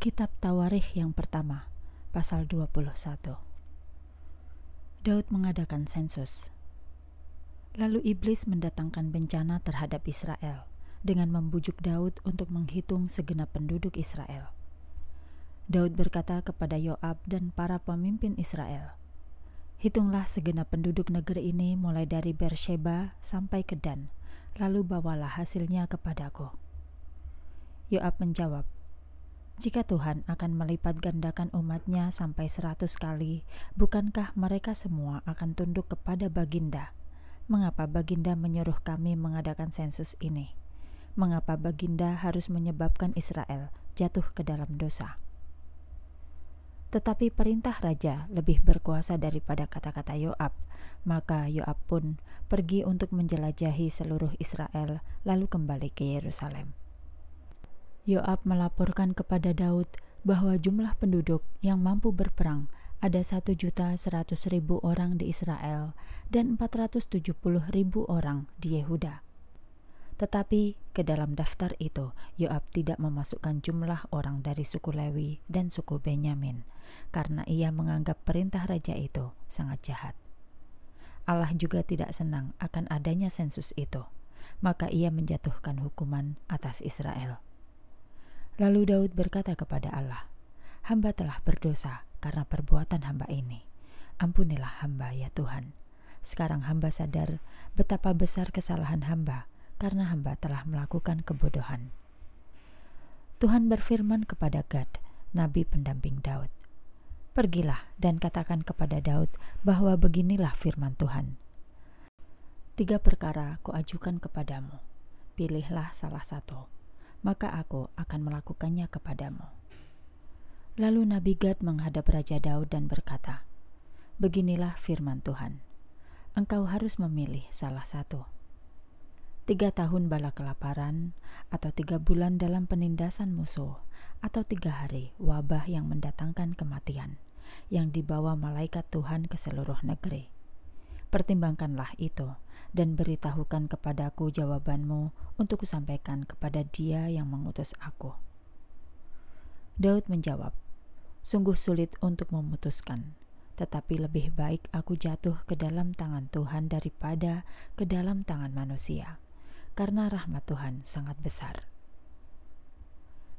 Kitab Tawarikh yang pertama, pasal 21. Daud mengadakan sensus. Lalu iblis mendatangkan bencana terhadap Israel dengan membujuk Daud untuk menghitung segenap penduduk Israel. Daud berkata kepada Yoab dan para pemimpin Israel, "Hitunglah segenap penduduk negeri ini mulai dari Beersheba sampai ke Dan, lalu bawalah hasilnya kepadaku." Yoab menjawab, jika Tuhan akan melipat gandakan umatnya sampai seratus kali, bukankah mereka semua akan tunduk kepada Baginda? Mengapa Baginda menyuruh kami mengadakan sensus ini? Mengapa Baginda harus menyebabkan Israel jatuh ke dalam dosa? Tetapi perintah raja lebih berkuasa daripada kata-kata Yoab, maka Yoab pun pergi untuk menjelajahi seluruh Israel, lalu kembali ke Yerusalem. Yoab melaporkan kepada Daud bahwa jumlah penduduk yang mampu berperang ada 1.100.000 orang di Israel dan 470.000 orang di Yehuda. Tetapi ke dalam daftar itu, Yoab tidak memasukkan jumlah orang dari suku Lewi dan suku Benyamin, karena ia menganggap perintah raja itu sangat jahat. Allah juga tidak senang akan adanya sensus itu, maka ia menjatuhkan hukuman atas Israel. Lalu Daud berkata kepada Allah, "Hamba telah berdosa karena perbuatan hamba ini. Ampunilah hamba, ya Tuhan. Sekarang hamba sadar betapa besar kesalahan hamba karena hamba telah melakukan kebodohan." Tuhan berfirman kepada Gad, nabi pendamping Daud, "Pergilah dan katakan kepada Daud bahwa beginilah firman Tuhan: Tiga perkara kuajukan kepadamu, pilihlah salah satu." maka aku akan melakukannya kepadamu. Lalu Nabi Gad menghadap Raja Daud dan berkata, Beginilah firman Tuhan, engkau harus memilih salah satu. Tiga tahun bala kelaparan, atau tiga bulan dalam penindasan musuh, atau tiga hari wabah yang mendatangkan kematian, yang dibawa malaikat Tuhan ke seluruh negeri. Pertimbangkanlah itu, dan beritahukan kepadaku jawabanmu untuk kusampaikan kepada dia yang mengutus aku. Daud menjawab, Sungguh sulit untuk memutuskan, tetapi lebih baik aku jatuh ke dalam tangan Tuhan daripada ke dalam tangan manusia, karena rahmat Tuhan sangat besar.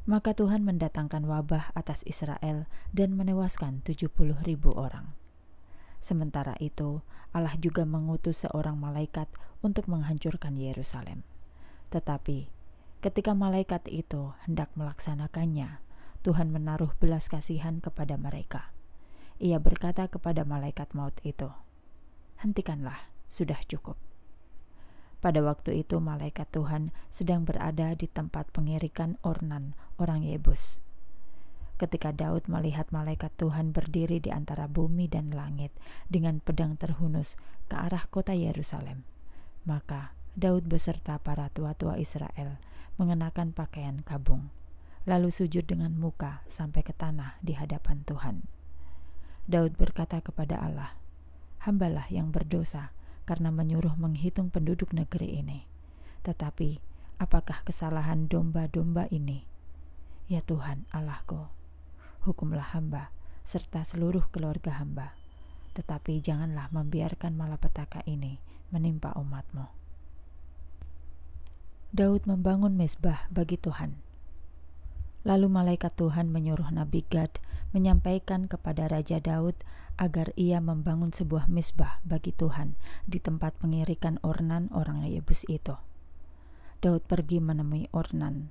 Maka Tuhan mendatangkan wabah atas Israel dan menewaskan 70 ribu orang. Sementara itu, Allah juga mengutus seorang malaikat untuk menghancurkan Yerusalem. Tetapi, ketika malaikat itu hendak melaksanakannya, Tuhan menaruh belas kasihan kepada mereka. Ia berkata kepada malaikat maut itu, "Hentikanlah, sudah cukup." Pada waktu itu malaikat Tuhan sedang berada di tempat pengirikan Ornan, orang Yebus ketika Daud melihat malaikat Tuhan berdiri di antara bumi dan langit dengan pedang terhunus ke arah kota Yerusalem. Maka Daud beserta para tua-tua Israel mengenakan pakaian kabung, lalu sujud dengan muka sampai ke tanah di hadapan Tuhan. Daud berkata kepada Allah, "Hambalah yang berdosa karena menyuruh menghitung penduduk negeri ini. Tetapi, apakah kesalahan domba-domba ini?" Ya Tuhan Allahku, hukumlah hamba serta seluruh keluarga hamba. Tetapi janganlah membiarkan malapetaka ini menimpa umatmu. Daud membangun mesbah bagi Tuhan. Lalu malaikat Tuhan menyuruh Nabi Gad menyampaikan kepada Raja Daud agar ia membangun sebuah mesbah bagi Tuhan di tempat pengirikan Ornan orang Yebus itu. Daud pergi menemui Ornan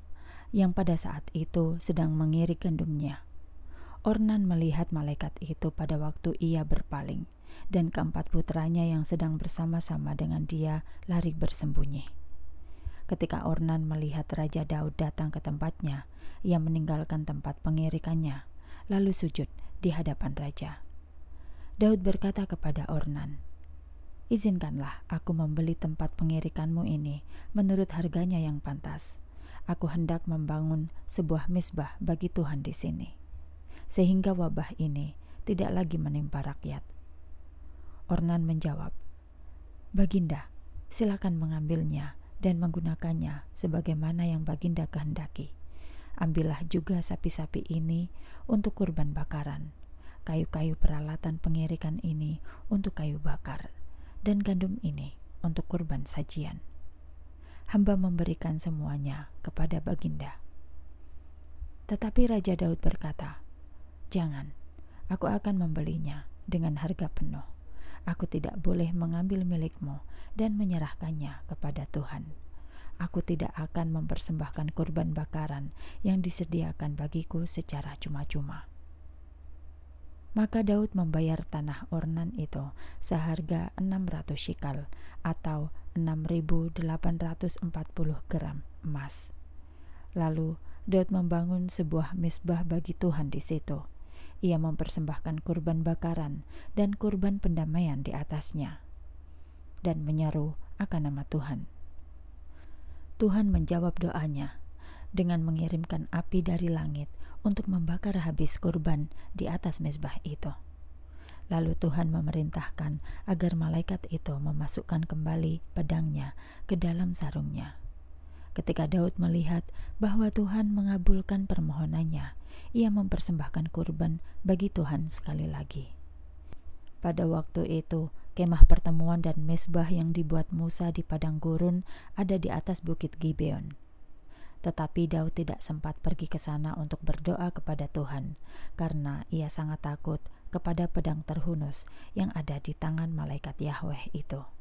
yang pada saat itu sedang mengirik gandumnya. Ornan melihat malaikat itu pada waktu ia berpaling, dan keempat putranya yang sedang bersama-sama dengan dia lari bersembunyi. Ketika Ornan melihat Raja Daud datang ke tempatnya, ia meninggalkan tempat pengirikannya, lalu sujud di hadapan raja. Daud berkata kepada Ornan, Izinkanlah aku membeli tempat pengirikanmu ini menurut harganya yang pantas. Aku hendak membangun sebuah misbah bagi Tuhan di sini sehingga wabah ini tidak lagi menimpa rakyat. Ornan menjawab, "Baginda, silakan mengambilnya dan menggunakannya sebagaimana yang Baginda kehendaki. Ambillah juga sapi-sapi ini untuk kurban bakaran, kayu-kayu peralatan pengirikan ini untuk kayu bakar, dan gandum ini untuk kurban sajian." Hamba memberikan semuanya kepada Baginda. Tetapi Raja Daud berkata, Jangan, aku akan membelinya dengan harga penuh. Aku tidak boleh mengambil milikmu dan menyerahkannya kepada Tuhan. Aku tidak akan mempersembahkan korban bakaran yang disediakan bagiku secara cuma-cuma. Maka Daud membayar tanah Ornan itu seharga 600 shikal atau 6.840 gram emas. Lalu Daud membangun sebuah misbah bagi Tuhan di situ ia mempersembahkan kurban bakaran dan kurban pendamaian di atasnya, dan menyeru akan nama Tuhan. Tuhan menjawab doanya dengan mengirimkan api dari langit untuk membakar habis kurban di atas mezbah itu. Lalu Tuhan memerintahkan agar malaikat itu memasukkan kembali pedangnya ke dalam sarungnya. Ketika Daud melihat bahwa Tuhan mengabulkan permohonannya, ia mempersembahkan kurban bagi Tuhan sekali lagi. Pada waktu itu, kemah pertemuan dan mesbah yang dibuat Musa di padang gurun ada di atas bukit Gibeon. Tetapi Daud tidak sempat pergi ke sana untuk berdoa kepada Tuhan, karena ia sangat takut kepada pedang terhunus yang ada di tangan malaikat Yahweh itu.